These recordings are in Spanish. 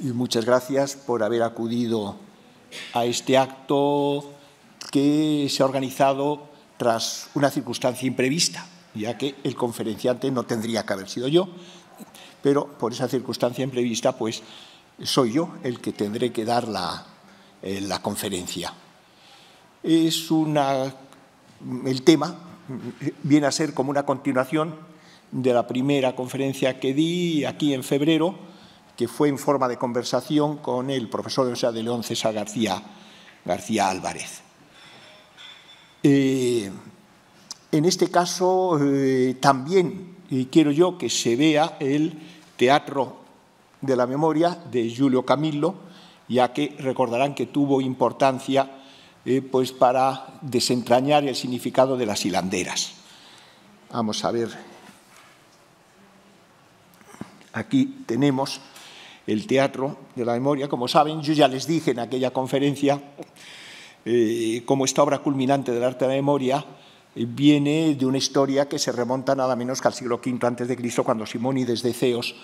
muchas gracias por haber acudido a este acto que se ha organizado tras una circunstancia imprevista, ya que el conferenciante no tendría que haber sido yo, pero por esa circunstancia imprevista, pues soy yo el que tendré que dar la, eh, la conferencia. Es una, el tema viene a ser como una continuación de la primera conferencia que di aquí en febrero, que fue en forma de conversación con el profesor de de León, César García, García Álvarez. Eh, en este caso, eh, también quiero yo que se vea el Teatro de la Memoria de Julio Camillo, ya que recordarán que tuvo importancia eh, pues para desentrañar el significado de las hilanderas. Vamos a ver. Aquí tenemos el teatro de la memoria. Como saben, yo ya les dije en aquella conferencia eh, como esta obra culminante del arte de la memoria eh, viene de una historia que se remonta nada menos que al siglo V antes de Cristo, cuando Simónides de Ceos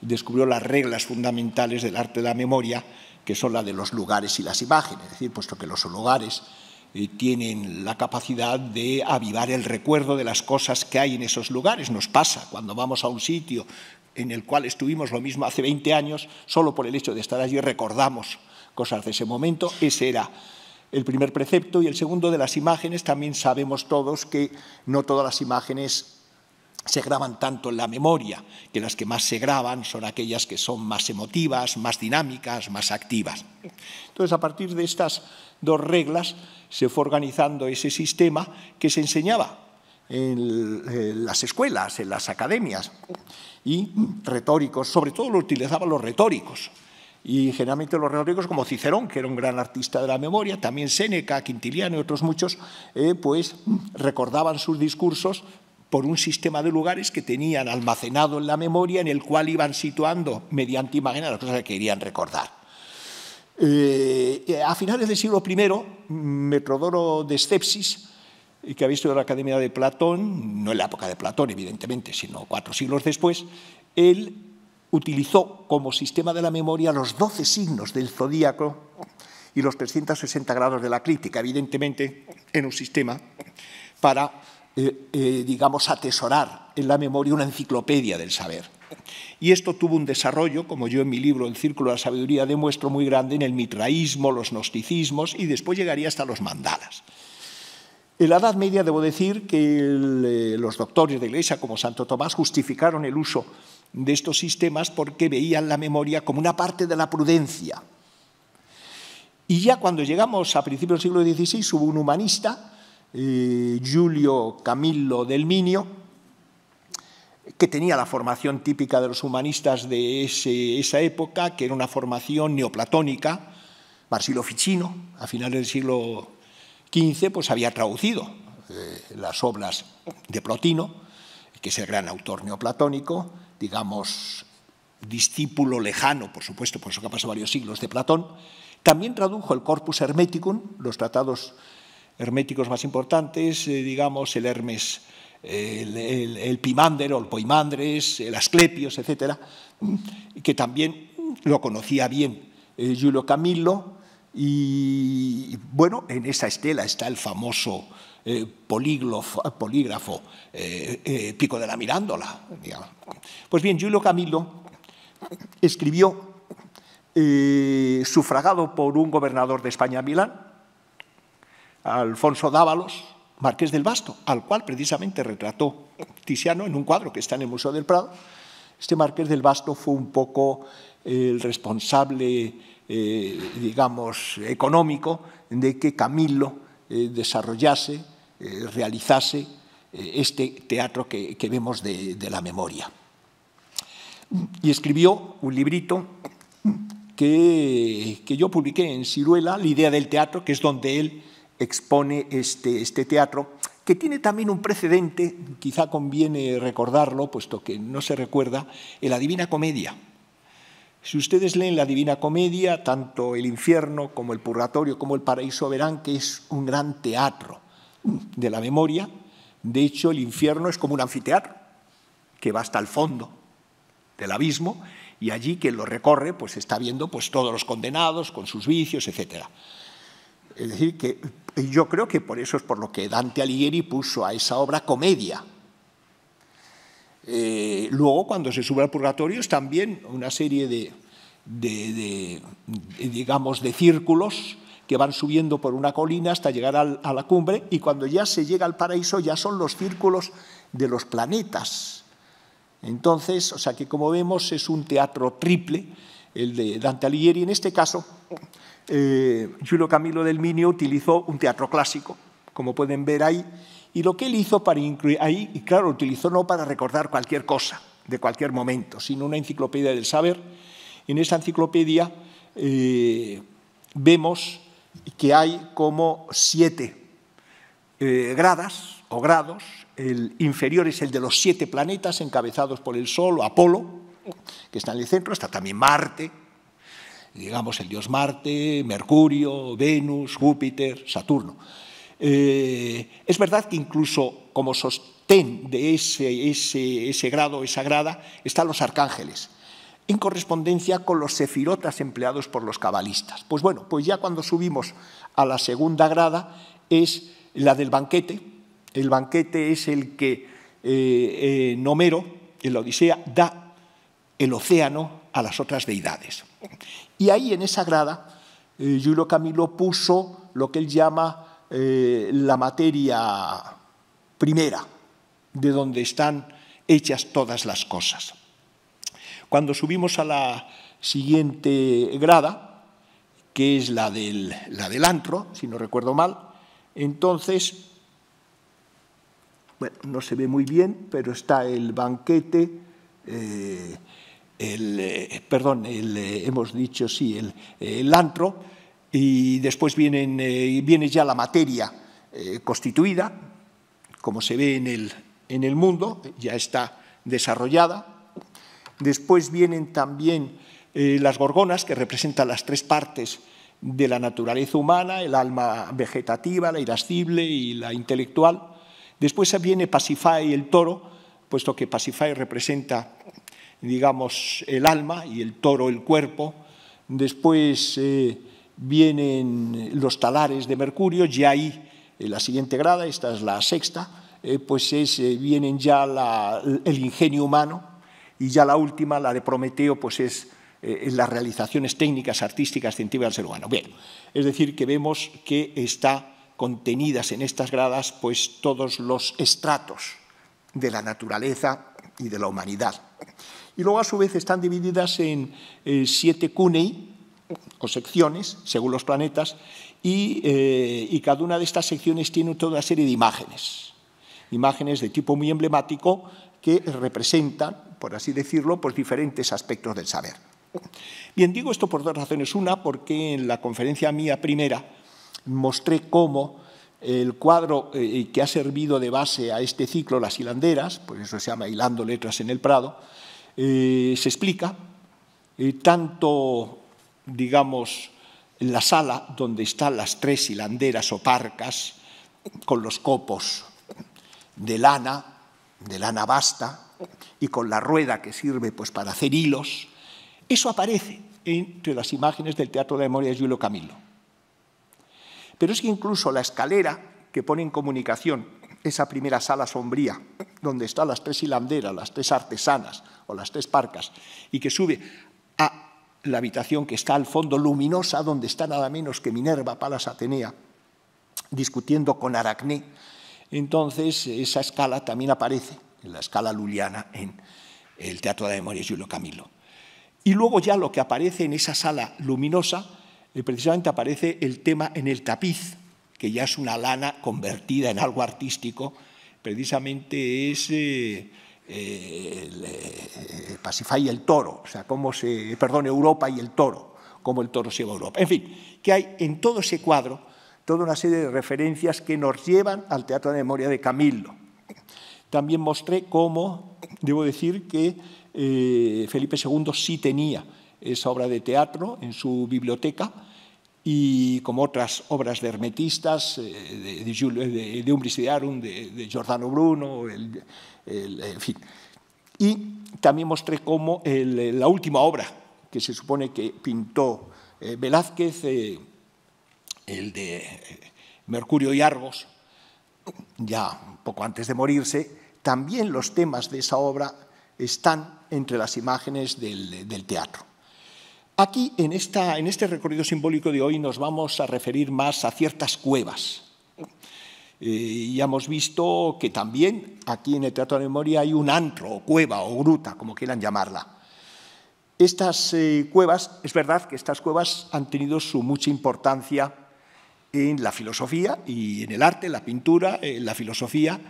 descubrió las reglas fundamentales del arte de la memoria, que son la de los lugares y las imágenes. Es decir, puesto que los lugares eh, tienen la capacidad de avivar el recuerdo de las cosas que hay en esos lugares. Nos pasa cuando vamos a un sitio en el cual estuvimos lo mismo hace 20 años, solo por el hecho de estar allí recordamos cosas de ese momento. Ese era el primer precepto y el segundo de las imágenes. También sabemos todos que no todas las imágenes se graban tanto en la memoria, que las que más se graban son aquellas que son más emotivas, más dinámicas, más activas. Entonces, a partir de estas dos reglas se fue organizando ese sistema que se enseñaba en las escuelas, en las academias, y retóricos, sobre todo lo utilizaban los retóricos, y generalmente los retóricos como Cicerón, que era un gran artista de la memoria, también Séneca, Quintiliano y otros muchos, eh, pues recordaban sus discursos por un sistema de lugares que tenían almacenado en la memoria en el cual iban situando mediante imágenes las cosas que querían recordar. Eh, a finales del siglo I, Metrodoro de Scepsis, eh, que había visto en la Academia de Platón, no en la época de Platón, evidentemente, sino cuatro siglos después, él utilizó como sistema de la memoria los 12 signos del zodíaco y los 360 grados de la crítica, evidentemente en un sistema para eh, eh, digamos, atesorar en la memoria una enciclopedia del saber. Y esto tuvo un desarrollo, como yo en mi libro El Círculo de la Sabiduría demuestro, muy grande en el mitraísmo, los gnosticismos y después llegaría hasta los mandalas. En la Edad Media debo decir que eh, los doctores de Iglesia, como Santo Tomás, justificaron el uso de estos sistemas porque veían la memoria como una parte de la prudencia. Y ya cuando llegamos a principios del siglo XVI hubo un humanista y Giulio Camillo del Minio, que tenía la formación típica de los humanistas de esa época, que era una formación neoplatónica. Marsilio Ficino, a finales del siglo XV, pues había traducido eh, las obras de Plotino, que es el gran autor neoplatónico, digamos, discípulo lejano, por supuesto, por eso que ha pasado varios siglos de Platón. También tradujo el Corpus Hermeticum, los tratados herméticos más importantes, eh, digamos, el Hermes, el, Pimander o el Poimandres, el Asclepios, etcétera, que también lo conocía bien Julio eh, Giulio Camillo. Y bueno, en esa estela está el famoso eh, polígrafo Pico de la Mirándola. Pues bien, Giulio Camillo escribió, sufragado por un gobernador de España, Milán, Alfonso Dávalos, marqués del Basto, al cual precisamente retrató Tiziano en un cuadro que está en el Museo del Prado. Este marqués del Basto fue un poco eh, el responsable, eh, digamos, económico de que Camilo eh, desarrollase, realizase este teatro que, vemos de, la memoria. Y escribió un librito que, que, yo publiqué en Ciruela, La idea del teatro, que es donde él expone este, este teatro, que tiene también un precedente, quizá conviene recordarlo, puesto que no se recuerda, en la Divina Comedia. Si ustedes leen la Divina Comedia, tanto el infierno como el purgatorio como el paraíso verán que es un gran teatro de la memoria. De hecho, el infierno es como un anfiteatro que va hasta el fondo del abismo y allí quien lo recorre pues está viendo pues todos los condenados con sus vicios, etcétera. Es decir, que yo creo que por eso es por lo que Dante Alighieri puso a esa obra comedia. Eh, luego, cuando se sube al purgatorio, es también una serie de, digamos, de círculos que van subiendo por una colina hasta llegar a la cumbre y cuando ya se llega al paraíso ya son los círculos de los planetas. Entonces, o sea que como vemos es un teatro triple, el de Dante Alighieri en este caso, Julio eh, Camilo del Minio utilizó un teatro clásico, como pueden ver ahí, y lo que él hizo para incluir ahí, y claro, utilizó no para recordar cualquier cosa de cualquier momento, sino una enciclopedia del saber. En esa enciclopedia eh, vemos que hay como siete eh, gradas o grados. El inferior es el de los siete planetas encabezados por el Sol o Apolo, que está en el centro. Está también Marte, digamos el dios Marte, Mercurio, Venus, Júpiter, Saturno. Eh, es verdad que incluso como sostén de ese, ese, grado, esa grada, están los arcángeles, en correspondencia con los sefirotas empleados por los cabalistas. Pues bueno, pues ya cuando subimos a la segunda grada es la del banquete. El banquete es el que eh, Homero, eh, en la Odisea, da el océano a las otras deidades. Y ahí en esa grada, eh, Julio Camilo puso lo que él llama eh, la materia primera, de donde están hechas todas las cosas. Cuando subimos a la siguiente grada, que es la del, la antro, si no recuerdo mal, entonces, bueno, no se ve muy bien, pero está el banquete. Eh, el, eh, perdón, eh, hemos dicho, sí, eh, el, antro, y después vienen, viene ya la materia constituida, como se ve en el, en el mundo, ya está desarrollada. Después vienen también las gorgonas, que representan las tres partes de la naturaleza humana, el alma vegetativa, la irascible y la intelectual. Después viene pacifai el toro, puesto que pacifai representa digamos, el alma y el toro el cuerpo. Después eh, vienen los talares de mercurio, y ahí la siguiente grada, esta es la sexta, eh, pues es, eh, vienen ya el ingenio humano y ya la última, la de Prometeo, pues es las realizaciones técnicas, artísticas, científicas del ser humano. Bien, es decir, que vemos que está contenidas en estas gradas pues todos los estratos de la naturaleza y de la humanidad y luego a su vez están divididas en eh, siete cunei o secciones, según los planetas, eh, y, cada una de estas secciones tiene toda una serie de imágenes, imágenes de tipo muy emblemático que representan, por así decirlo, pues diferentes aspectos del saber. Bien, digo esto por dos razones. Una, porque en la conferencia mía primera mostré cómo el cuadro eh, que ha servido de base a este ciclo, Las hilanderas, por pues eso se llama Hilando Letras en el Prado, eh, se explica, eh, tanto, digamos, en la sala donde están las tres hilanderas o parcas con los copos de lana, de lana basta, y con la rueda que sirve pues, para hacer hilos, eso aparece entre las imágenes del Teatro de Memoria de Julio Camilo. Pero es que incluso la escalera que pone en comunicación esa primera sala sombría, donde están las tres hilanderas, las tres artesanas o las tres parcas, y que sube a la habitación que está al fondo, luminosa, donde está nada menos que Minerva Palas Atenea, discutiendo con Aracné. Entonces, esa escala también aparece, en la escala luliana, en el Teatro de la Memoria Julio Camilo. Y luego ya lo que aparece en esa sala luminosa, eh, precisamente aparece el tema en el tapiz, que ya es una lana convertida en algo artístico, precisamente es eh, eh y el toro, o sea, cómo se, perdón, Europa y el toro, cómo el toro se Europa. En fin, que hay en todo ese cuadro toda una serie de referencias que nos llevan al Teatro de Memoria de Camilo. También mostré cómo, debo decir que eh, Felipe II sí tenía esa obra de teatro en su biblioteca, y como otras obras de hermetistas, eh, de, de, de Umbrisidarum, de, Giordano Bruno, en fin. Y también mostré cómo la última obra que se supone que pintó eh, Velázquez, eh, el de Mercurio y Argos, ya poco antes de morirse, también los temas de esa obra están entre las imágenes del teatro. Aquí, en, este recorrido simbólico de hoy, nos vamos a referir más a ciertas cuevas. Eh, ya hemos visto que también aquí en el Teatro de Memoria hay un antro, o cueva, o gruta, como quieran llamarla. Estas eh, cuevas, es verdad que estas cuevas han tenido su mucha importancia en la filosofía y en el arte, en la pintura, en eh, la filosofía.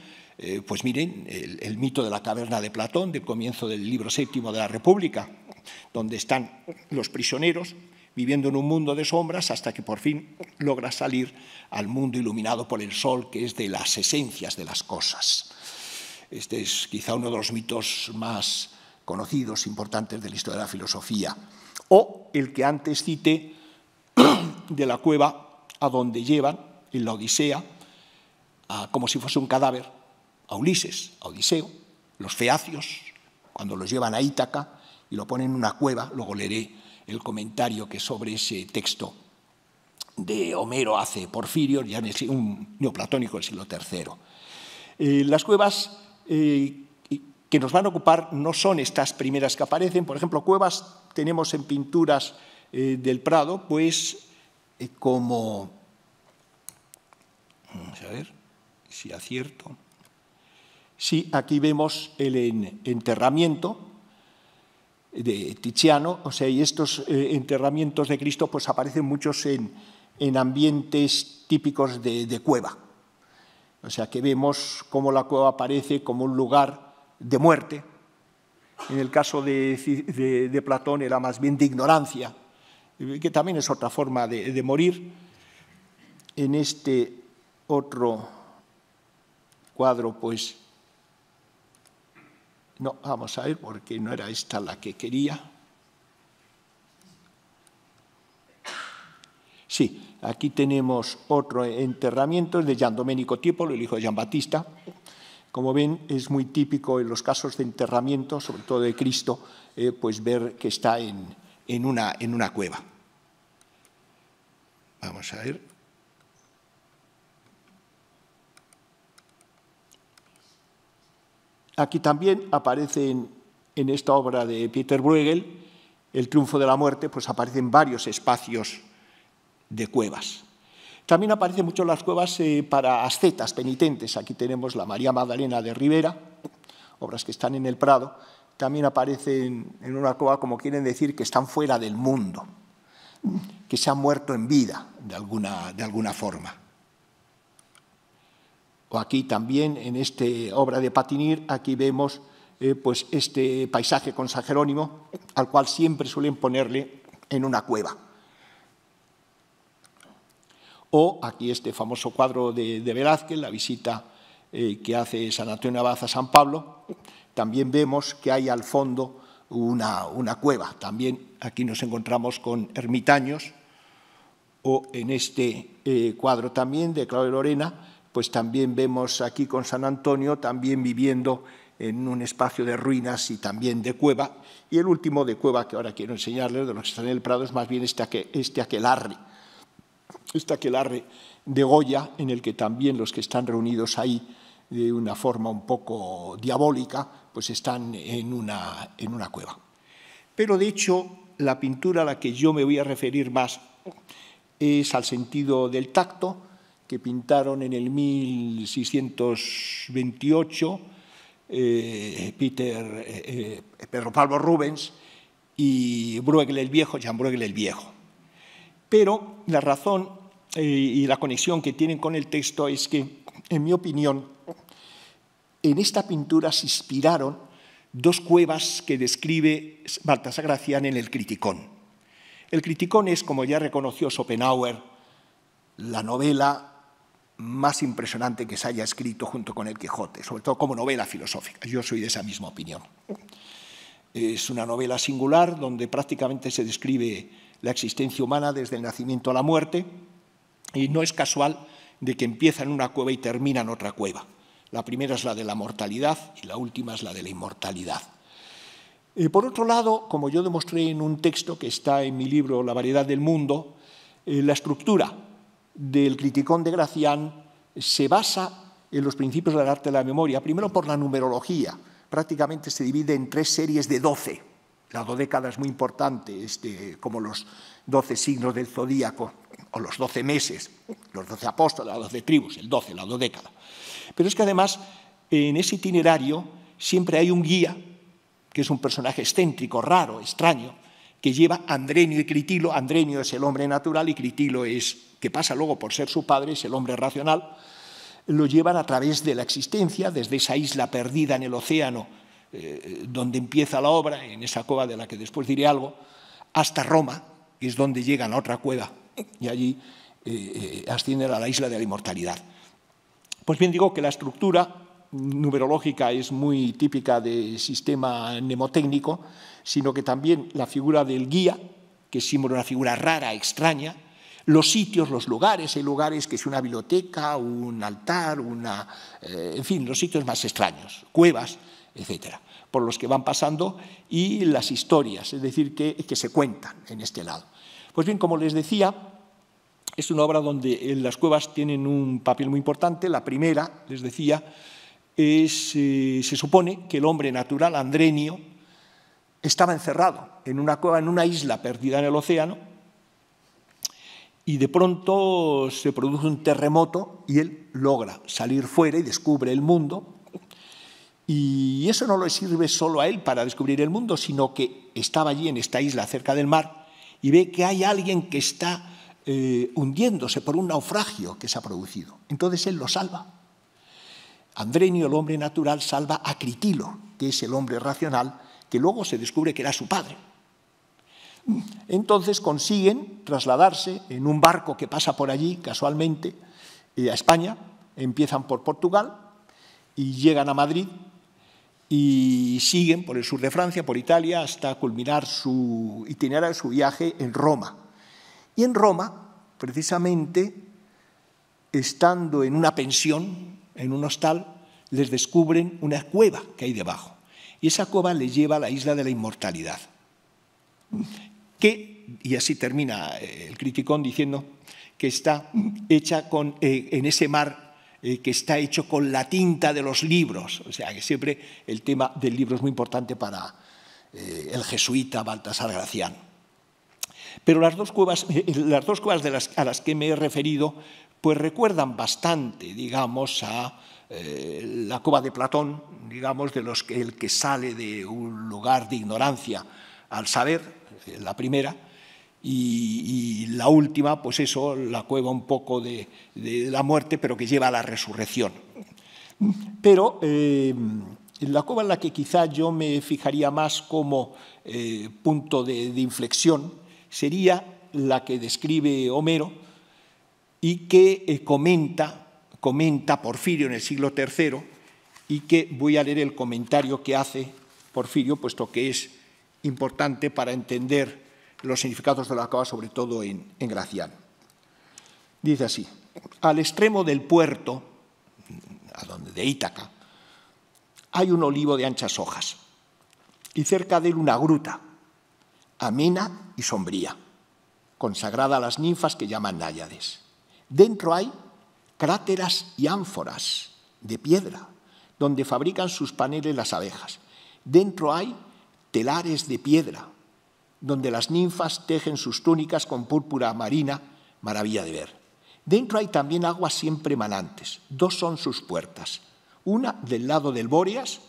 pues miren, el mito de la caverna de Platón del comienzo del libro séptimo de la República, donde están los prisioneros viviendo en un mundo de sombras hasta que por fin logra salir al mundo iluminado por el sol, que es de las esencias de las cosas. Este es quizá uno de los mitos más conocidos, importantes de la historia de la filosofía. O el que antes cité de la cueva a donde llevan, en la Odisea, como si fuese un cadáver, a Ulises, a Odiseo, los feacios, cuando los llevan a Ítaca, y lo pone en una cueva, luego leeré el comentario que sobre ese texto de Homero hace Porfirio, ya un neoplatónico del siglo III. Eh, las cuevas eh, que nos van a ocupar no son estas primeras que aparecen, por ejemplo, cuevas tenemos en pinturas eh, del Prado, pues como... Vamos a ver si acierto. Sí, aquí vemos el enterramiento, de Tiziano, o sea, y estos eh, enterramientos de Cristo pues aparecen muchos en, ambientes típicos de, cueva. O sea, que vemos cómo la cueva aparece como un lugar de muerte. En el caso de Platón era más bien de ignorancia, eh, que también es otra forma de morir. En este otro cuadro, pues no, vamos a ver, porque no era esta la que quería. Sí, aquí tenemos otro enterramiento de Gian Domenico Tiepolo, el hijo de Gian Batista. Como ven, es muy típico en los casos de enterramiento, sobre todo de Cristo, eh, pues ver que está en, en, una, en una cueva. Vamos a ver. Aquí también aparecen en esta obra de Peter Bruegel, El triunfo de la muerte, pues aparecen varios espacios de cuevas. También aparecen mucho las cuevas eh, para ascetas penitentes. Aquí tenemos la María Magdalena de Rivera, obras que están en el Prado. También aparecen en una cueva, como quieren decir, que están fuera del mundo, que se han muerto en vida de alguna forma. O aquí también, en esta obra de Patinir, aquí vemos eh, pues este paisaje con San Jerónimo, al cual siempre suelen ponerle en una cueva. O aquí este famoso cuadro de, Velázquez, la visita eh, que hace San Antonio Abad a San Pablo, también vemos que hay al fondo una, cueva. También aquí nos encontramos con ermitaños, o en este eh, cuadro también de Claudio Lorena, pues también vemos aquí con San Antonio, también viviendo en un espacio de ruinas y también de cueva. Y el último de cueva que ahora quiero enseñarles, de los que están en el Prado, es más bien este, este aquelarre. Este aquelarre de Goya, en el que también los que están reunidos ahí de una forma un poco diabólica, pues están en una cueva. Pero de hecho, la pintura a la que yo me voy a referir más es al sentido del tacto, que pintaron en el 1628 eh, Peter, eh, eh, Pedro Pablo Rubens y Bruegel el Viejo, Jean Bruegel el Viejo. Pero la razón y la conexión que tienen con el texto es que, en mi opinión, en esta pintura se inspiraron dos cuevas que describe Baltasar Gracián en el Criticón. El Criticón es, como ya reconoció Schopenhauer, la novela más impresionante que se haya escrito junto con El Quijote, sobre todo como novela filosófica. Yo soy de esa misma opinión. Es una novela singular donde prácticamente se describe la existencia humana desde el nacimiento a la muerte y no es casual de que empieza en una cueva y termina en otra cueva. La primera es la de la mortalidad y la última es la de la inmortalidad. por otro lado, como yo demostré en un texto que está en mi libro La variedad del mundo, eh, la estructura del Criticón de Gracián se basa en los principios del arte de la memoria, primero por la numerología. Prácticamente se divide en tres series de doce. La dodécada es muy importante, este, como los doce signos del zodíaco, o los doce meses, los doce apóstoles, las doce tribus, el doce, la década. Pero es que además en ese itinerario siempre hay un guía, que es un personaje excéntrico, raro, extraño, que lleva Andrenio y Critilo. Andrenio es el hombre natural y Critilo es, que pasa luego por ser su padre, es el hombre racional. Lo llevan a través de la existencia, desde esa isla perdida en el océano, eh, donde empieza la obra, en esa cueva de la que después diré algo, hasta Roma, que es donde llegan a otra cueva, y allí eh, eh, ascienden a la isla de la inmortalidad. Pues bien, digo que la estructura numerológica es muy típica del sistema mnemotécnico, sino que también la figura del guía, que es una figura rara, extraña, los sitios, los lugares, hay lugares que es una biblioteca, un altar, una, eh, en fin, los sitios más extraños, cuevas, etcétera, por los que van pasando y las historias, es decir, que, que se cuentan en este lado. Pues bien, como les decía, es una obra donde eh, las cuevas tienen un papel muy importante. La primera, les decía, es, eh, se supone que el hombre natural, Andrenio, estaba encerrado en una cueva, en una isla perdida en el océano, y de pronto se produce un terremoto y él logra salir fuera y descubre el mundo. Y eso no le sirve solo a él para descubrir el mundo, sino que estaba allí en esta isla cerca del mar y ve que hay alguien que está eh, hundiéndose por un naufragio que se ha producido. Entonces él lo salva. Andrenio, el hombre natural, salva a Critilo, que es el hombre racional, que luego se descubre que era su padre. Entonces consiguen trasladarse en un barco que pasa por allí casualmente eh, a España, empiezan por Portugal y llegan a Madrid y siguen por el sur de Francia, por Italia, hasta culminar su itinerario, su viaje en Roma. Y en Roma, precisamente, estando en una pensión, en un hostal, les descubren una cueva que hay debajo. Y esa cueva le lleva a la isla de la inmortalidad. Que, y así termina eh, el criticón diciendo que está hecha con, eh, en ese mar eh, que está hecho con la tinta de los libros. O sea, que siempre el tema del libro es muy importante para el jesuita Baltasar Gracián. Pero las dos cuevas, las dos cuevas a las que me he referido pues recuerdan bastante, digamos, a eh, la cueva de Platón, digamos, de los que el que sale de un lugar de ignorancia al saber, eh, la primera, y, la última, pues eso, la cueva un poco de, la muerte, pero que lleva a la resurrección. Pero eh, la cueva en la que quizá yo me fijaría más como punto de inflexión sería la que describe Homero y que comenta comenta Porfirio en el siglo III y que voy a leer el comentario que hace Porfirio, puesto que es importante para entender los significados de la cava, sobre todo en, Graciano. Dice así, al extremo del puerto, a donde, de Ítaca, hay un olivo de anchas hojas y cerca de él una gruta, amena y sombría, consagrada a las ninfas que llaman náyades. Dentro hay cráteras y ánforas de piedra donde fabrican sus paneles las abejas. Dentro hay telares de piedra donde las ninfas tejen sus túnicas con púrpura marina, maravilla de ver. Dentro hay también aguas siempre manantes. Dos son sus puertas. Una del lado del Bóreas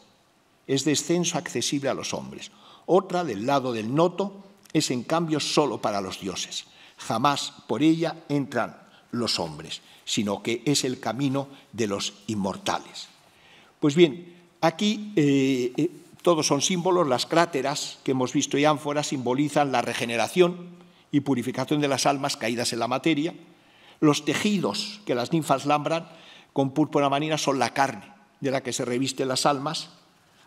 es descenso accesible a los hombres. Otra del lado del Noto es en cambio solo para los dioses. Jamás por ella entran los hombres, sino que es el camino de los inmortales. Pues bien, aquí eh, eh, todos son símbolos, las cráteras que hemos visto y ánforas simbolizan la regeneración y purificación de las almas caídas en la materia, los tejidos que las ninfas lambran con púrpura manina son la carne de la que se revisten las almas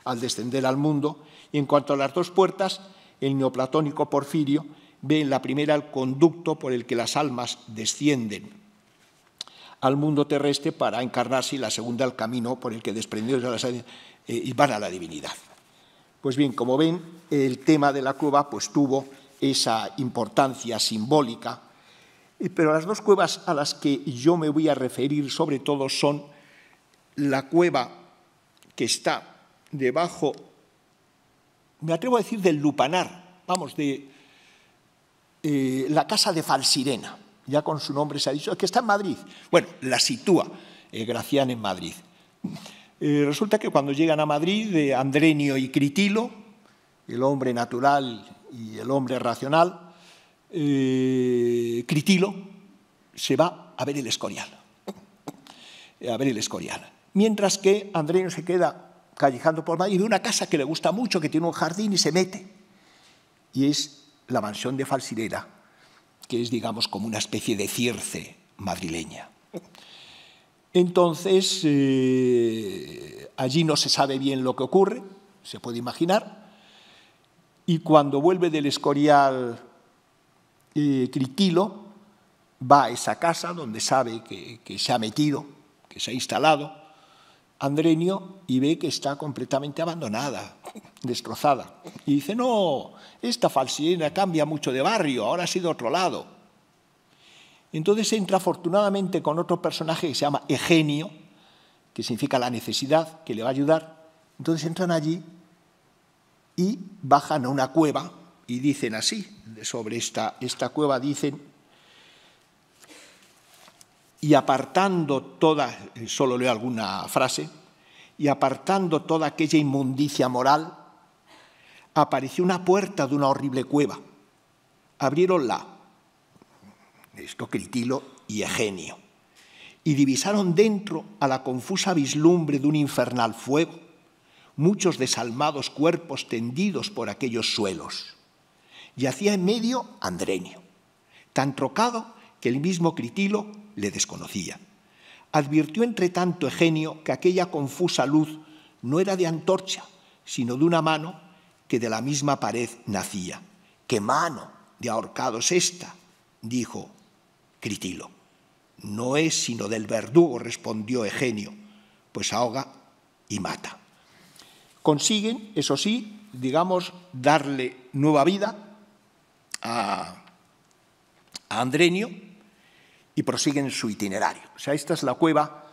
al descender al mundo, y en cuanto a las dos puertas, el neoplatónico Porfirio ve en la primera el conducto por el que las almas descienden al mundo terrestre para encarnarse y la segunda al camino por el que desprendió eh, y van a la divinidad. Pues bien, como ven, el tema de la cueva pues tuvo esa importancia simbólica, pero las dos cuevas a las que yo me voy a referir sobre todo son la cueva que está debajo, me atrevo a decir del lupanar, vamos, de eh, la casa de Falsirena ya con su nombre se ha dicho, que está en Madrid. Bueno, la sitúa eh, Gracián en Madrid. Eh, resulta que cuando llegan a Madrid, de eh, Andrenio y Critilo, el hombre natural y el hombre racional, Critilo se va a ver el Escorial. A ver el Escorial. Mientras que Andrenio se queda callejando por Madrid de una casa que le gusta mucho, que tiene un jardín y se mete. Y es la mansión de Falsirera, que es, digamos, como una especie de cierce madrileña. Entonces, eh, allí no se sabe bien lo que ocurre, se puede imaginar, y cuando vuelve del escorial eh, Critilo, va a esa casa donde sabe que, que se ha metido, que se ha instalado Andrenio, y ve que está completamente abandonada, destrozada. Y dice, no, esta falsilena cambia mucho de barrio, ahora ha sido otro lado. Entonces entra afortunadamente con otro personaje que se llama Egenio, que significa la necesidad, que le va a ayudar. Entonces entran allí y bajan a una cueva y dicen así, sobre esta, esta cueva dicen, y apartando toda, solo leo alguna frase, y apartando toda aquella inmundicia moral apareció una puerta de una horrible cueva. Abrieronla, Critilo y Egenio, y divisaron dentro a la confusa vislumbre de un infernal fuego muchos desalmados cuerpos tendidos por aquellos suelos. Yacía en medio Andrenio, tan trocado que el mismo Critilo le desconocía. Advirtió entre tanto Egenio que aquella confusa luz no era de antorcha, sino de una mano que de la misma pared nacía. ¡Qué mano de ahorcados esta! dijo Critilo. No es sino del verdugo, respondió Egenio, pues ahoga y mata. Consiguen, eso sí, digamos, darle nueva vida a, a Andrenio y prosiguen su itinerario. O sea, esta es la cueva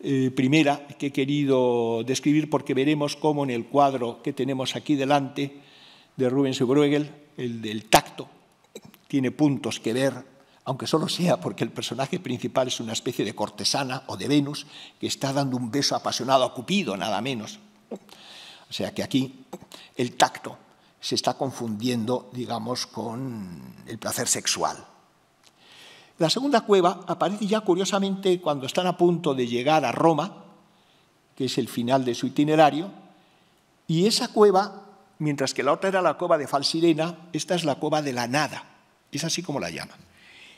eh, primera que he querido describir porque veremos cómo en el cuadro que tenemos aquí delante de Rubens Bruegel, el del tacto, tiene puntos que ver, aunque solo sea porque el personaje principal es una especie de cortesana o de Venus que está dando un beso apasionado a Cupido, nada menos. O sea que aquí el tacto se está confundiendo, digamos, con el placer sexual. La segunda cueva aparece ya curiosamente cuando están a punto de llegar a Roma, que es el final de su itinerario, y esa cueva, mientras que la otra era la cueva de Falsirena, esta es la cueva de la nada, es así como la llaman.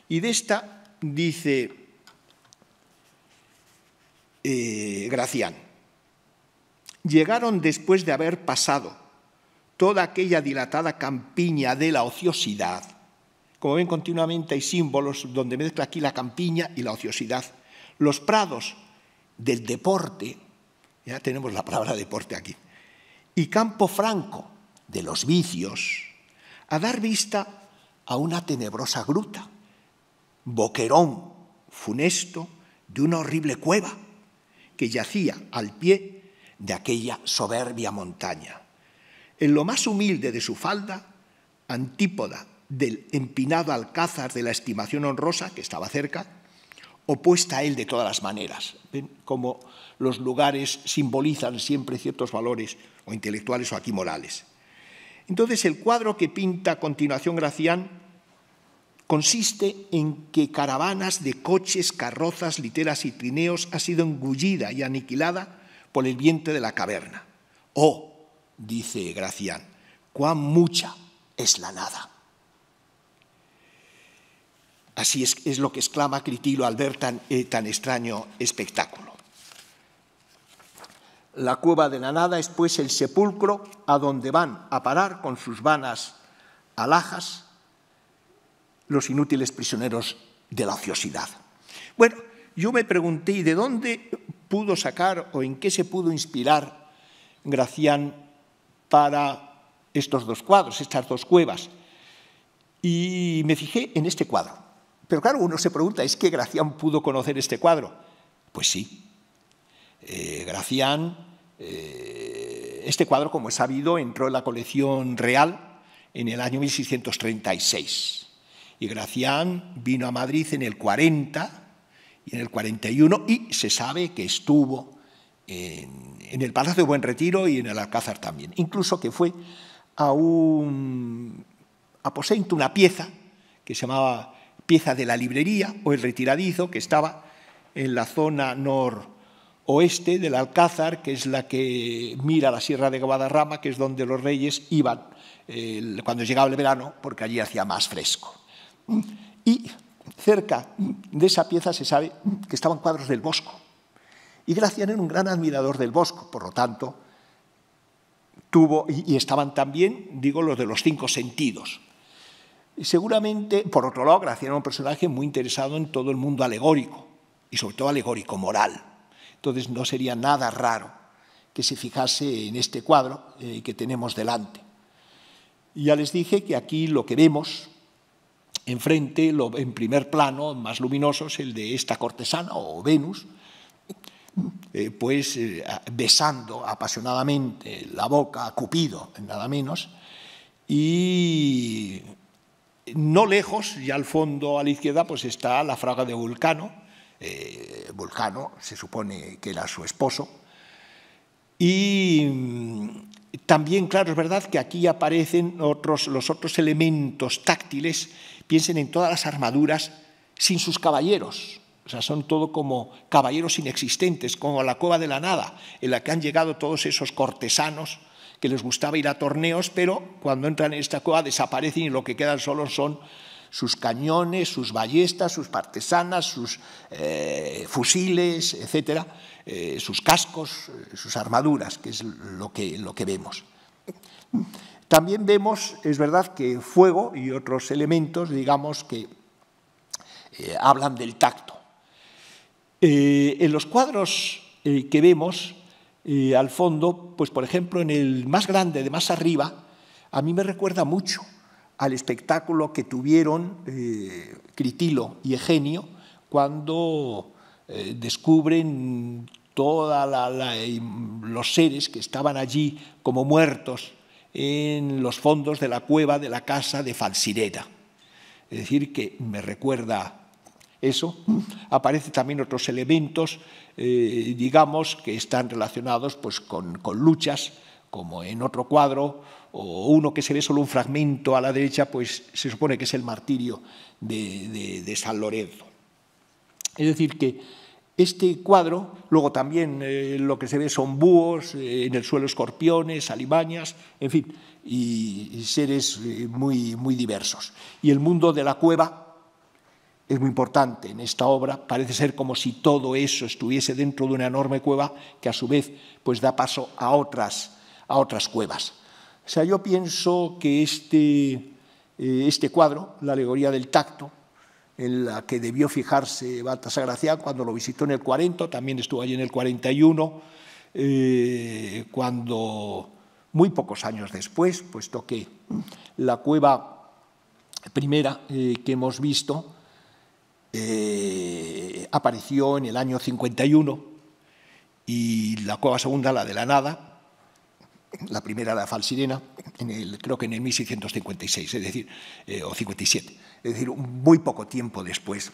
Y de esta dice eh, Gracián, llegaron después de haber pasado toda aquella dilatada campiña de la ociosidad como ven, continuamente hay símbolos donde mezcla aquí la campiña y la ociosidad. Los prados del deporte, ya tenemos la palabra deporte aquí, y campo franco de los vicios, a dar vista a una tenebrosa gruta, boquerón funesto de una horrible cueva que yacía al pie de aquella soberbia montaña. En lo más humilde de su falda, antípoda del empinado alcázar de la estimación honrosa, que estaba cerca, opuesta a él de todas las maneras. ¿Ven? Como los lugares simbolizan siempre ciertos valores o intelectuales o aquí morales. Entonces, el cuadro que pinta a continuación Gracián consiste en que caravanas de coches, carrozas, literas y trineos ha sido engullida y aniquilada por el vientre de la caverna. Oh, dice Gracián, cuán mucha es la nada. Así es, lo que exclama Critilo al ver eh, tan, extraño espectáculo. La cueva de la nada es pues el sepulcro a donde van a parar con sus vanas alhajas los inútiles prisioneros de la ociosidad. Bueno, yo me pregunté, de dónde pudo sacar o en qué se pudo inspirar Gracián para estos dos cuadros, estas dos cuevas? Y me fijé en este cuadro. Pero claro, uno se pregunta, ¿es que Gracián pudo conocer este cuadro? Pues sí. Eh, Gracián, eh, este cuadro, como es sabido, entró en la colección real en el año 1636. Y Gracián vino a Madrid en el 40 y en el 41 y se sabe que estuvo en, en el Palacio de Buen Retiro y en el Alcázar también. Incluso que fue a un aposento, una pieza que se llamaba pieza de la librería o el retiradizo que estaba en la zona noroeste del Alcázar, que es la que mira la Sierra de Guadarrama, que es donde los reyes iban eh, cuando llegaba el verano, porque allí hacía más fresco. Y cerca de esa pieza se sabe que estaban cuadros del Bosco. Y Gracián era un gran admirador del Bosco, por lo tanto, tuvo, y estaban también, digo, los de los cinco sentidos, Seguramente, por otro lado, Graciano era un personaje muy interesado en todo el mundo alegórico, y sobre todo alegórico moral. Entonces no sería nada raro que se fijase en este cuadro eh, que tenemos delante. ya les dije que aquí lo que vemos enfrente, lo, en primer plano, más luminoso, es el de esta cortesana o Venus, eh, pues eh, besando apasionadamente la boca a Cupido, nada menos, y no lejos, y al fondo a la izquierda, pues está la fraga de Vulcano. Eh, Vulcano se supone que era su esposo. Y mm, también, claro, es verdad que aquí aparecen otros, los otros elementos táctiles. Piensen en todas las armaduras sin sus caballeros. O sea, son todo como caballeros inexistentes, como la cueva de la nada, en la que han llegado todos esos cortesanos que les gustaba ir a torneos, pero cuando entran en esta cueva desaparecen y lo que quedan solo son sus cañones, sus ballestas, sus partesanas, sus eh, fusiles, etcétera, eh, sus cascos, eh, sus armaduras, que es lo que, lo que vemos. También vemos, es verdad, que fuego y otros elementos, digamos, que hablan del tacto. en los cuadros que vemos, al fondo, pues por ejemplo en el más grande, de más arriba, a mí me recuerda mucho al espectáculo que tuvieron eh, Critilo y Egenio cuando eh, descubren todos eh, los seres que estaban allí como muertos en los fondos de la cueva de la casa de Falsireta. Es decir, que me recuerda eso, aparece también otros elementos, eh, digamos, que están relacionados pues, con, luchas, como en otro cuadro, o uno que se ve solo un fragmento a la derecha, pues se supone que es el martirio de, San Lorenzo. Es decir, que este cuadro, luego también eh, lo que se ve son búhos, eh, en el suelo escorpiones, alimañas, en fin, y, y seres muy, muy diversos. Y el mundo de la cueva es muy importante en esta obra. Parece ser como si todo eso estuviese dentro de una enorme cueva que a su vez pues da paso a otras, a otras cuevas. O sea, yo pienso que este, eh, este cuadro, la alegoría del tacto, en la que debió fijarse Baltasar Gracián cuando lo visitó en el 40, también estuvo allí en el 41, eh, cuando muy pocos años después, puesto que la cueva primera eh, que hemos visto eh, apareció en el año 51 y la cueva segunda, la de la nada, la primera, la falsirena, en el, creo que en el 1656, es decir, eh, o 57, es decir, muy poco tiempo después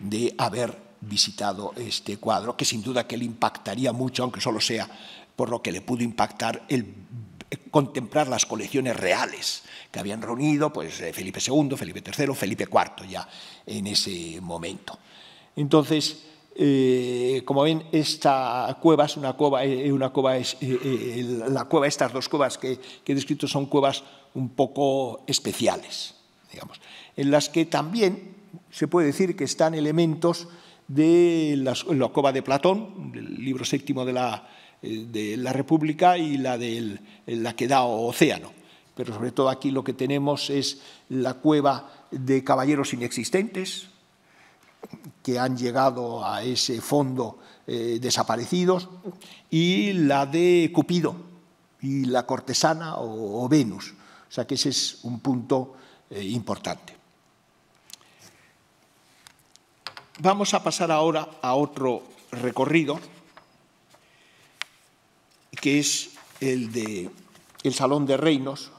de haber visitado este cuadro, que sin duda que le impactaría mucho, aunque solo sea por lo que le pudo impactar el contemplar las colecciones reales que habían reunido pues, eh, Felipe II, Felipe III, Felipe IV ya en ese momento. Entonces, eh, como ven, esta cueva es una cueva, eh, una cueva es, la cueva, estas dos cuevas que, he descrito son cuevas un poco especiales, digamos, en las que también se puede decir que están elementos de la cueva de Platón, del libro séptimo de la, eh, de la República y la, del, eh, la que da océano. Pero sobre todo aquí lo que tenemos es la cueva de caballeros inexistentes que han llegado a ese fondo eh, desaparecidos y la de Cupido y la cortesana o, Venus. O sea que ese es un punto importante. Vamos a pasar ahora a otro recorrido que es el de el Salón de Reinos,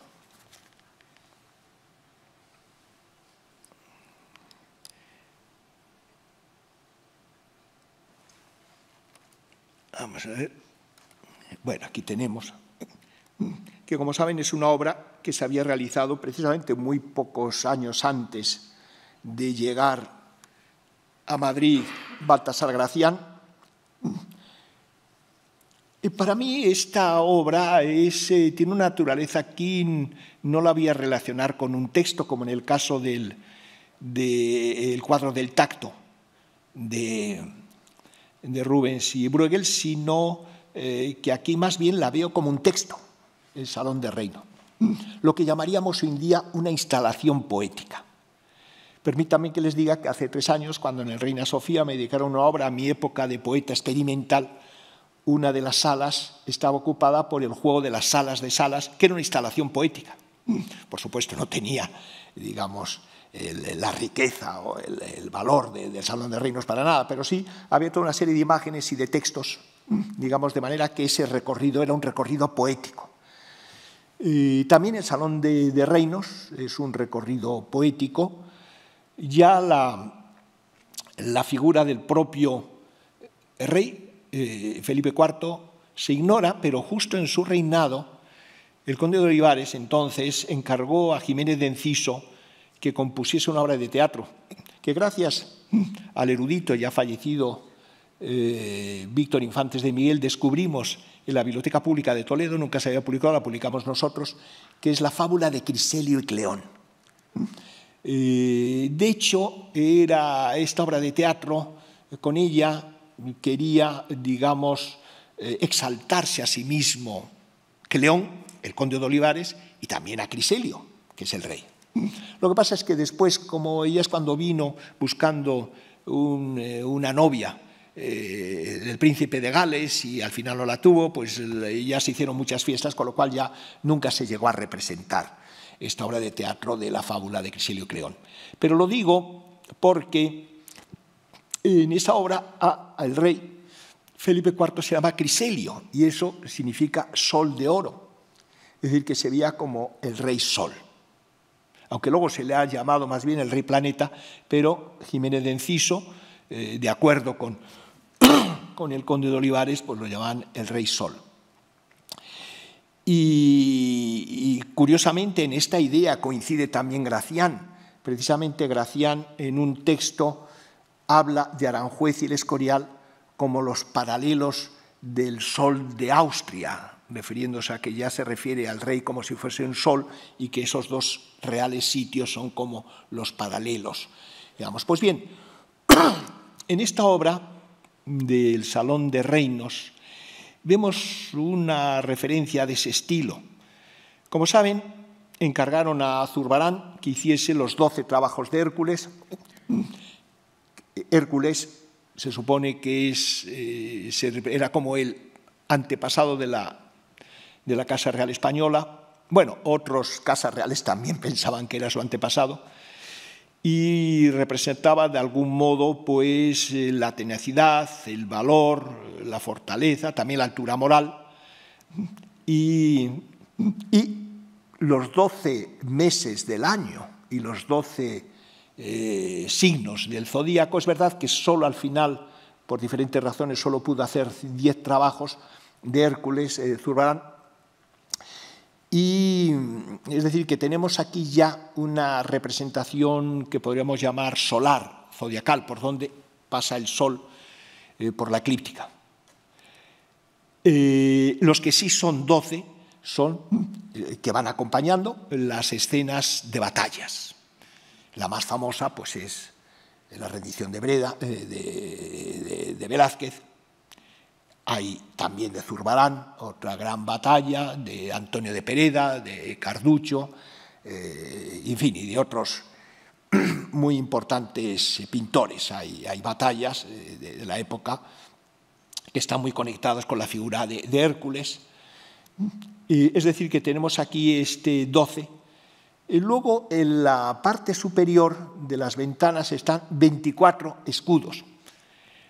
Vamos a ver. Bueno, aquí tenemos, que como saben es una obra que se había realizado precisamente muy pocos años antes de llegar a Madrid Baltasar Gracián, para mí esta obra eh, tiene una naturaleza que no la voy a relacionar con un texto, como en el caso del cuadro del tacto de, Rubens y Bruegel, sino eh, que aquí más bien la veo como un texto, el Salón de Reino, lo que llamaríamos hoy en día una instalación poética. Permítanme que les diga que hace tres años, cuando en el Reina Sofía me dedicaron una obra a mi época de poeta experimental, una de las salas estaba ocupada por el juego de las salas de salas, que era una instalación poética. Por supuesto, no tenía, digamos, la riqueza o el, valor del Salón de Reinos para nada, pero sí había toda una serie de imágenes y de textos, digamos, de manera que ese recorrido era un recorrido poético. también el Salón de, Reinos es un recorrido poético. Ya la figura del propio rey eh, Felipe IV se ignora, pero justo en su reinado, el conde de Olivares entonces encargó a Jiménez de Enciso que compusiese una obra de teatro, que gracias al erudito ya fallecido eh, Víctor Infantes de Miguel descubrimos en la Biblioteca Pública de Toledo, nunca se había publicado, la publicamos nosotros, que es la fábula de Criselio y Cleón. Eh, de hecho, era esta obra de teatro, con ella quería, digamos, eh, exaltarse a sí mismo Cleón, el conde de Olivares, y también a Criselio, que es el rey. Lo que pasa es que después, como ella es cuando vino buscando eh, una novia, eh, del príncipe de Gales y al final no la tuvo, pues ya se hicieron muchas fiestas, con lo cual ya nunca se llegó a representar esta obra de teatro de la fábula de y Cleón. Pero lo digo porque en esa obra al rey Felipe IV se llama Criselio y eso significa sol de oro, es decir, que se veía como el rey sol. Aunque luego se le ha llamado más bien el rey planeta, pero Jiménez de Enciso, eh, de acuerdo con, el conde de Olivares, pues lo llaman el rey sol. Y, y curiosamente en esta idea coincide también Gracián. Precisamente Gracián en un texto habla de Aranjuez y el Escorial como los paralelos del sol de Austria, refiriéndose a que ya se refiere al rey como si fuese un sol y que esos dos reales sitios son como los paralelos. Digamos. Pues bien, en esta obra del Salón de Reinos vemos una referencia de ese estilo. Como saben, encargaron a Zurbarán que hiciese los doce trabajos de Hércules Hércules se supone que es, eh, era como el antepasado de la, de la Casa Real Española. Bueno, otros casas reales también pensaban que era su antepasado y representaba de algún modo pues eh, la tenacidad, el valor, la fortaleza, también la altura moral y, y los doce meses del año y los 12 eh, signos del zodíaco. Es verdad que solo al final, por diferentes razones, solo pudo hacer diez trabajos de Hércules eh, Zurbarán. Y es decir, que tenemos aquí ya una representación que podríamos llamar solar, zodiacal, por donde pasa el sol eh, por la eclíptica. los que sí son doce son que van acompañando las escenas de batallas. La más famosa pues, es la rendición de, Breda, eh, de, Velázquez. Hay también de Zurbarán, otra gran batalla, de Antonio de Pereda, de Carducho, eh, en fin, y de otros muy importantes pintores. Hay, batallas eh, de, la época que están muy conectadas con la figura de, Hércules. es decir, que tenemos aquí este 12 y luego en la parte superior de las ventanas están 24 escudos,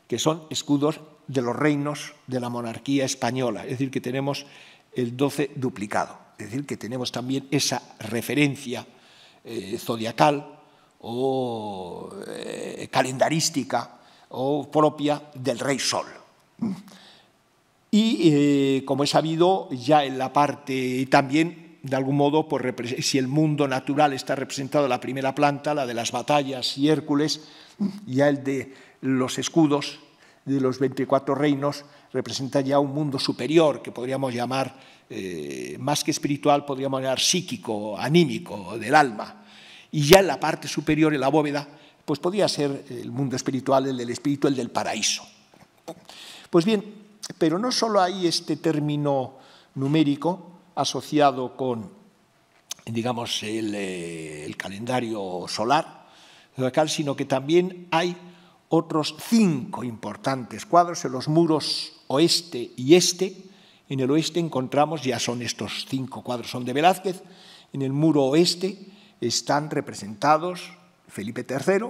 que son escudos de los reinos de la monarquía española. Es decir, que tenemos el 12 duplicado. Es decir, que tenemos también esa referencia eh, zodiacal o eh, calendarística o propia del rey Sol. Y eh, como he sabido, ya en la parte también de algún modo, pues, si el mundo natural está representado en la primera planta, la de las batallas y Hércules, ya el de los escudos de los 24 reinos representa ya un mundo superior que podríamos llamar, eh, más que espiritual, podríamos llamar psíquico, anímico, del alma. Y ya en la parte superior, en la bóveda, pues podría ser el mundo espiritual, el del espíritu, el del paraíso. Pues bien, pero no solo hay este término numérico, asociado con, digamos, el, eh, calendario solar zodiacal, sino que también hay otros cinco importantes cuadros en los muros oeste y este. En el oeste encontramos, ya son estos cinco cuadros, son de Velázquez, en el muro oeste están representados Felipe III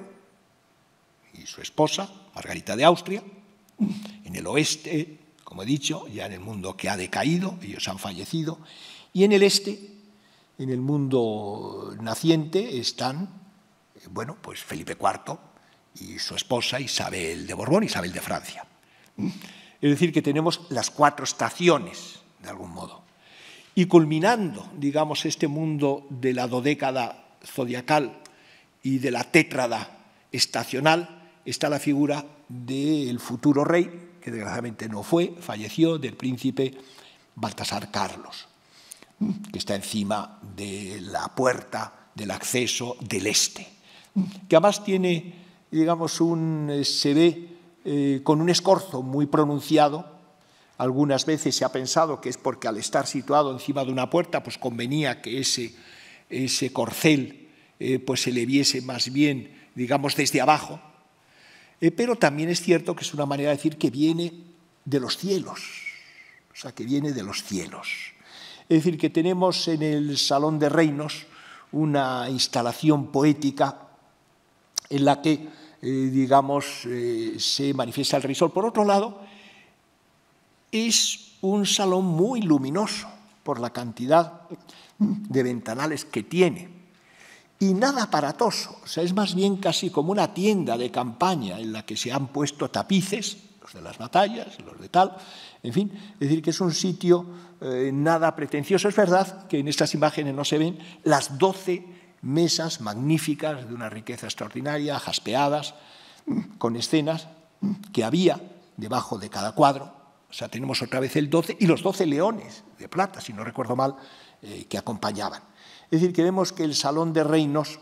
y su esposa, Margarita de Austria, en el oeste como he dicho, ya en el mundo que ha decaído, ellos han fallecido, y en el este, en el mundo naciente, están, bueno, pues Felipe IV y su esposa Isabel de Borbón, Isabel de Francia. ¿Mm? Es decir, que tenemos las cuatro estaciones, de algún modo. Y culminando, digamos, este mundo de la dodécada zodiacal y de la tétrada estacional, está la figura del futuro rey, que desgraciadamente no fue, falleció, del príncipe Baltasar Carlos, que está encima de la puerta del acceso del este, que además tiene, digamos, un, eh, se ve eh, con un escorzo muy pronunciado. Algunas veces se ha pensado que es porque al estar situado encima de una puerta, pues convenía que ese, ese corcel eh, pues se le viese más bien, digamos, desde abajo, eh, pero también es cierto que es una manera de decir que viene de los cielos, o sea, que viene de los cielos. Es decir, que tenemos en el Salón de Reinos una instalación poética en la que, eh, digamos, eh, se manifiesta el risol. Por otro lado, es un salón muy luminoso por la cantidad de ventanales que tiene y nada aparatoso. O sea, es más bien casi como una tienda de campaña en la que se han puesto tapices, los de las batallas, los de tal, en fin, es decir, que es un sitio eh, nada pretencioso. Es verdad que en estas imágenes no se ven las doce mesas magníficas de una riqueza extraordinaria, jaspeadas, con escenas que había debajo de cada cuadro. O sea, tenemos otra vez el doce y los doce leones de plata, si no recuerdo mal, eh, que acompañaban. Es decir, que vemos que el Salón de Reinos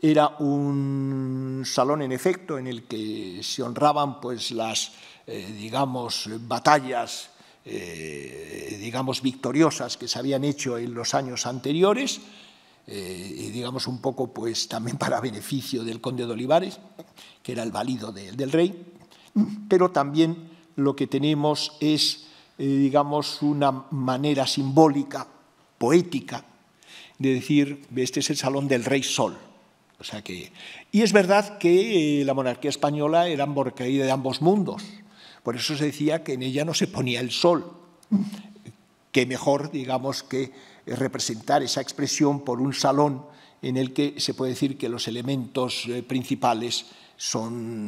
era un salón en efecto en el que se honraban pues las eh, digamos batallas eh, digamos victoriosas que se habían hecho en los años anteriores eh, digamos un poco pues también para beneficio del conde de Olivares que era el valido del rey pero también lo que tenemos es digamos una manera simbólica poética de decir, este es el salón del rey sol. O sea que, y es verdad que eh, la monarquía española era caída de ambos mundos. Por eso se decía que en ella no se ponía el sol. Que mejor, digamos, que eh, representar esa expresión por un salón en el que se puede decir que los elementos eh, principales son,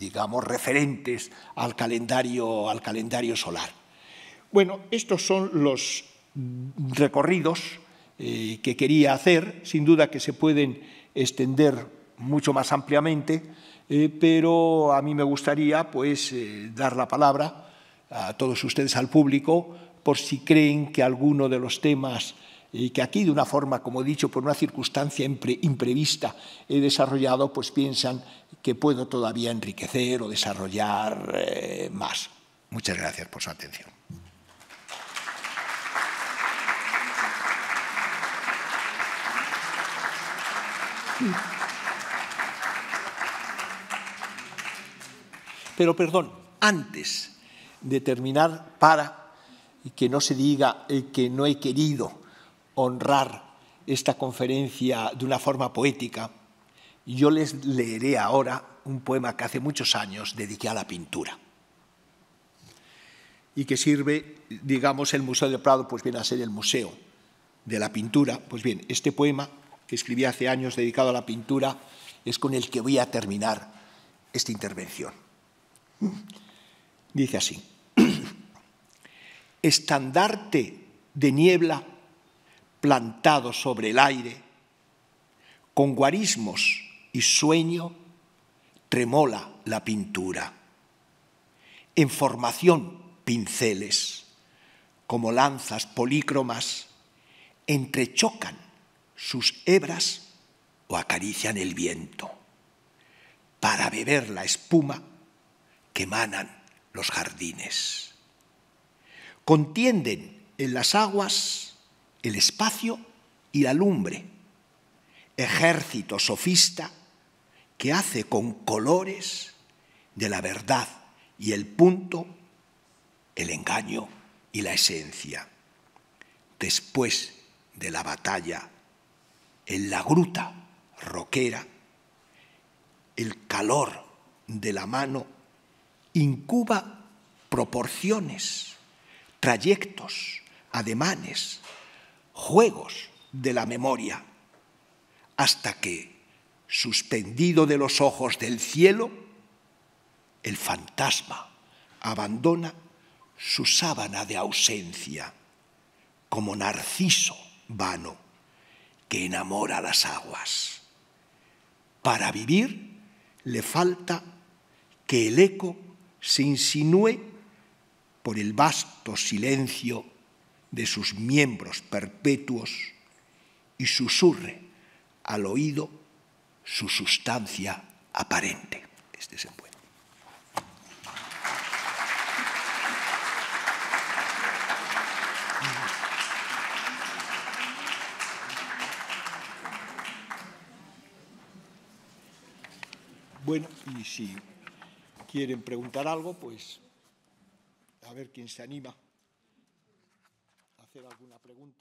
digamos, referentes al calendario, al calendario solar. Bueno, estos son los recorridos eh, que quería hacer, sin duda que se pueden extender mucho más ampliamente, eh, pero a mí me gustaría pues, eh, dar la palabra a todos ustedes, al público, por si creen que alguno de los temas que aquí de una forma, como he dicho, por una circunstancia imprevista he desarrollado, pues piensan que puedo todavía enriquecer o desarrollar más. Muchas gracias por su atención. Pero perdón, antes de terminar, para que no se diga que no he querido honrar esta conferencia de una forma poética, yo les leeré ahora un poema que hace muchos años dediqué a la pintura y que sirve, digamos, el Museo del Prado, pues viene a ser el Museo de la Pintura. Pues bien, este poema que escribí hace años dedicado a la pintura, es con el que voy a terminar esta intervención. Dice así, estandarte de niebla plantado sobre el aire, con guarismos y sueño, tremola la pintura. En formación pinceles, como lanzas polícromas, entrechocan sus hebras o acarician el viento para beber la espuma que emanan los jardines. Contienden en las aguas el espacio y la lumbre, ejército sofista que hace con colores de la verdad y el punto el engaño y la esencia. Después de la batalla en la gruta roquera, el calor de la mano incuba proporciones, trayectos, ademanes, juegos de la memoria, hasta que, suspendido de los ojos del cielo, el fantasma abandona su sábana de ausencia, como narciso vano que enamora las aguas. Para vivir le falta que el eco se insinúe por el vasto silencio de sus miembros perpetuos y susurre al oído su sustancia aparente. Este Bueno, y si quieren preguntar algo, pues a ver quién se anima a hacer alguna pregunta.